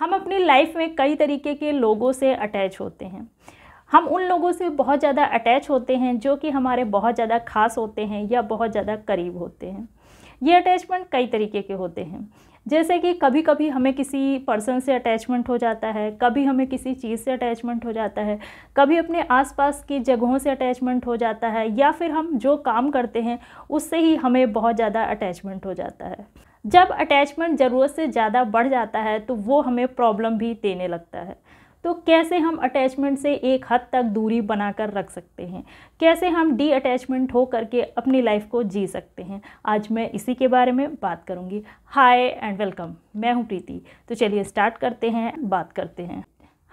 हम अपनी लाइफ में कई तरीके के लोगों से अटैच होते हैं हम उन लोगों से बहुत ज़्यादा अटैच होते हैं जो कि हमारे बहुत ज़्यादा खास होते हैं या बहुत ज़्यादा करीब होते हैं ये अटैचमेंट कई तरीके के होते हैं जैसे कि कभी कभी हमें किसी पर्सन से अटैचमेंट हो जाता है कभी हमें किसी चीज़ से अटैचमेंट हो जाता है कभी अपने आसपास की जगहों से अटैचमेंट हो जाता है या फिर हम जो काम करते हैं उससे ही हमें बहुत ज़्यादा अटैचमेंट हो जाता है जब अटैचमेंट ज़रूरत से ज़्यादा बढ़ जाता है तो वो हमें प्रॉब्लम भी देने लगता है तो कैसे हम अटैचमेंट से एक हद तक दूरी बनाकर रख सकते हैं कैसे हम डी अटैचमेंट हो करके अपनी लाइफ को जी सकते हैं आज मैं इसी के बारे में बात करूंगी हाय एंड वेलकम मैं हूं प्रीति तो चलिए स्टार्ट करते हैं बात करते हैं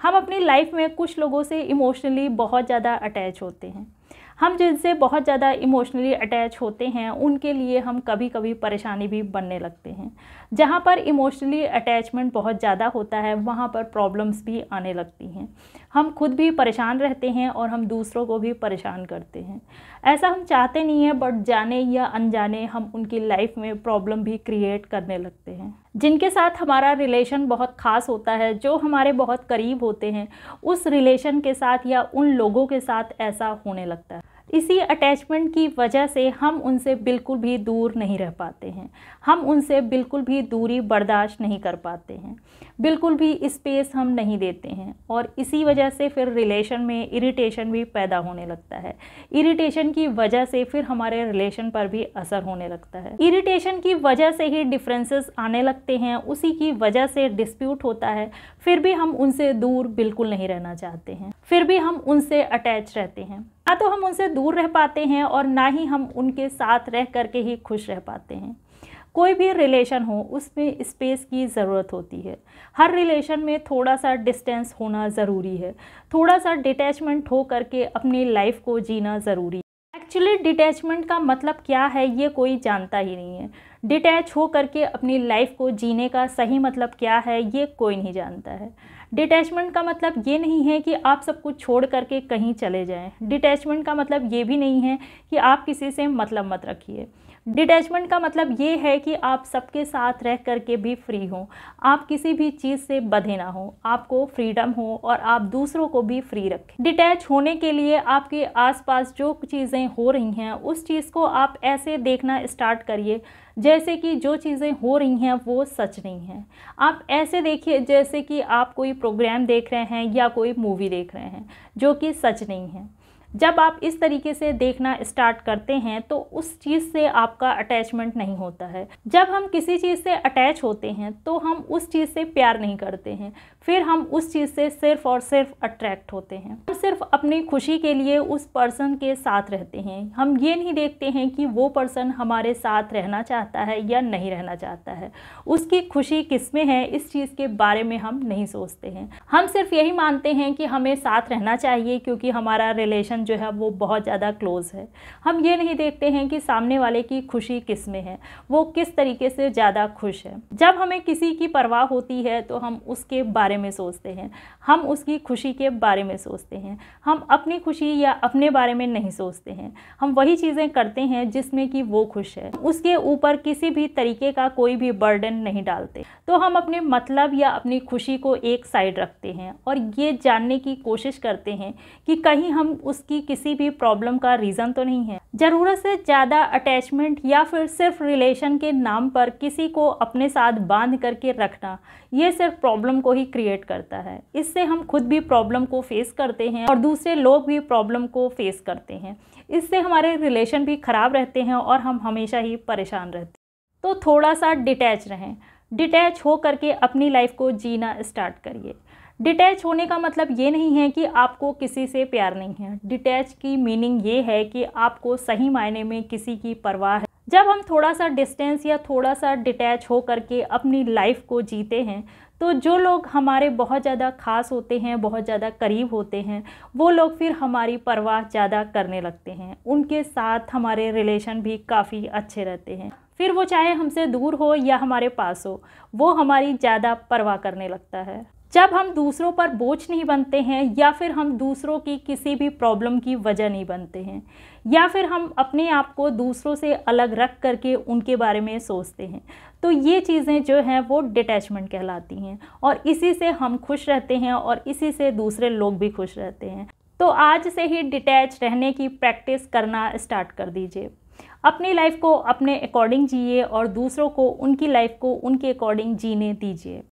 हम अपनी लाइफ में कुछ लोगों से इमोशनली बहुत ज़्यादा अटैच होते हैं हम जिनसे बहुत ज़्यादा इमोशनली अटैच होते हैं उनके लिए हम कभी कभी परेशानी भी बनने लगते हैं जहाँ पर इमोशनली अटैचमेंट बहुत ज़्यादा होता है वहाँ पर प्रॉब्लम्स भी आने लगती हैं हम खुद भी परेशान रहते हैं और हम दूसरों को भी परेशान करते हैं ऐसा हम चाहते नहीं हैं बट जाने या अनजाने हम उनकी लाइफ में प्रॉब्लम भी क्रिएट करने लगते हैं जिनके साथ हमारा रिलेशन बहुत ख़ास होता है जो हमारे बहुत करीब होते हैं उस रिलेशन के साथ या उन लोगों के साथ ऐसा होने लगता है इसी अटैचमेंट की वजह से हम उनसे बिल्कुल भी दूर नहीं रह पाते हैं हम उनसे बिल्कुल भी दूरी बर्दाश्त नहीं कर पाते हैं बिल्कुल भी स्पेस हम नहीं देते हैं और इसी वजह से फिर रिलेशन में इरिटेशन भी पैदा होने लगता है इरिटेशन की वजह से फिर हमारे रिलेशन पर भी असर होने लगता है इरिटेशन की वजह से ही डिफ्रेंसेस आने लगते हैं उसी की वजह से डिस्प्यूट होता है फिर भी हम उनसे दूर बिल्कुल नहीं रहना चाहते हैं फिर भी हम उनसे अटैच रहते हैं ना तो हम उनसे दूर रह पाते हैं और ना ही हम उनके साथ रह करके ही खुश रह पाते हैं कोई भी रिलेशन हो उसमें स्पेस की ज़रूरत होती है हर रिलेशन में थोड़ा सा डिस्टेंस होना ज़रूरी है थोड़ा सा डिटैचमेंट हो करके अपनी लाइफ को जीना ज़रूरी है एक्चुअली डिटैचमेंट का मतलब क्या है ये कोई जानता ही नहीं है डिटैच हो करके अपनी लाइफ को जीने का सही मतलब क्या है ये कोई नहीं जानता है डिटैचमेंट का मतलब ये नहीं है कि आप सब कुछ छोड़ करके कहीं चले जाएँ डिटैचमेंट का मतलब ये भी नहीं है कि आप किसी से मतलब मत रखिए डिटैचमेंट का मतलब ये है कि आप सबके साथ रह करके भी फ्री हों आप किसी भी चीज़ से बधे ना हो आपको फ्रीडम हो और आप दूसरों को भी फ्री रखें डिटैच होने के लिए आपके आसपास जो चीज़ें हो रही हैं उस चीज़ को आप ऐसे देखना स्टार्ट करिए जैसे कि जो चीज़ें हो रही हैं वो सच नहीं हैं आप ऐसे देखिए जैसे कि आप कोई प्रोग्राम देख रहे हैं या कोई मूवी देख रहे हैं जो कि सच नहीं है जब आप इस तरीके से देखना स्टार्ट करते हैं तो उस चीज़ से आपका अटैचमेंट नहीं होता है जब हम किसी चीज़ से अटैच होते हैं तो हम उस चीज़ से प्यार नहीं करते हैं फिर हम उस चीज़ से सिर्फ और सिर्फ अट्रैक्ट होते हैं हम सिर्फ अपनी खुशी के लिए उस पर्सन के साथ रहते हैं हम ये नहीं देखते हैं कि वो पर्सन हमारे साथ रहना चाहता है या नहीं रहना चाहता है उसकी खुशी किस में है इस चीज़ के बारे में हम नहीं सोचते हैं हम सिर्फ यही मानते हैं कि हमें साथ रहना चाहिए क्योंकि हमारा रिलेशन रिलेशन जो है वो बहुत ज़्यादा क्लोज़ है हम ये नहीं देखते हैं कि सामने वाले की खुशी किस में है वो किस तरीके से ज़्यादा खुश है जब हमें किसी की परवाह होती है तो हम उसके बारे में सोचते हैं हम उसकी खुशी के बारे में सोचते हैं हम अपनी खुशी या अपने बारे में नहीं सोचते हैं हम वही चीज़ें करते हैं जिसमें कि वो खुश है उसके ऊपर किसी भी तरीके का कोई भी बर्डन नहीं डालते तो हम अपने मतलब या अपनी खुशी को एक साइड रखते हैं और ये जानने की कोशिश करते हैं कि कहीं हम उस उसकी किसी भी प्रॉब्लम का रीज़न तो नहीं है ज़रूरत से ज़्यादा अटैचमेंट या फिर सिर्फ रिलेशन के नाम पर किसी को अपने साथ बांध करके रखना ये सिर्फ प्रॉब्लम को ही क्रिएट करता है इससे हम खुद भी प्रॉब्लम को फेस करते हैं और दूसरे लोग भी प्रॉब्लम को फेस करते हैं इससे हमारे रिलेशन भी ख़राब रहते हैं और हम हमेशा ही परेशान रहते हैं तो थोड़ा सा डिटैच रहें डिटैच हो करके अपनी लाइफ को जीना स्टार्ट करिए डिटैच होने का मतलब ये नहीं है कि आपको किसी से प्यार नहीं है डिटैच की मीनिंग ये है कि आपको सही मायने में किसी की परवाह है जब हम थोड़ा सा डिस्टेंस या थोड़ा सा डिटैच हो करके अपनी लाइफ को जीते हैं तो जो लोग हमारे बहुत ज़्यादा खास होते हैं बहुत ज़्यादा करीब होते हैं वो लोग फिर हमारी परवाह ज़्यादा करने लगते हैं उनके साथ हमारे रिलेशन भी काफ़ी अच्छे रहते हैं फिर वो चाहे हमसे दूर हो या हमारे पास हो वो हमारी ज़्यादा परवाह करने लगता है जब हम दूसरों पर बोझ नहीं बनते हैं या फिर हम दूसरों की किसी भी प्रॉब्लम की वजह नहीं बनते हैं या फिर हम अपने आप को दूसरों से अलग रख करके उनके बारे में सोचते हैं तो ये चीज़ें जो हैं वो डिटैचमेंट कहलाती हैं और इसी से हम खुश रहते हैं और इसी से दूसरे लोग भी खुश रहते हैं तो आज से ही डिटैच रहने की प्रैक्टिस करना स्टार्ट कर दीजिए अपनी लाइफ को अपने अकॉर्डिंग जिए और दूसरों को उनकी लाइफ को उनके अकॉर्डिंग जीने दीजिए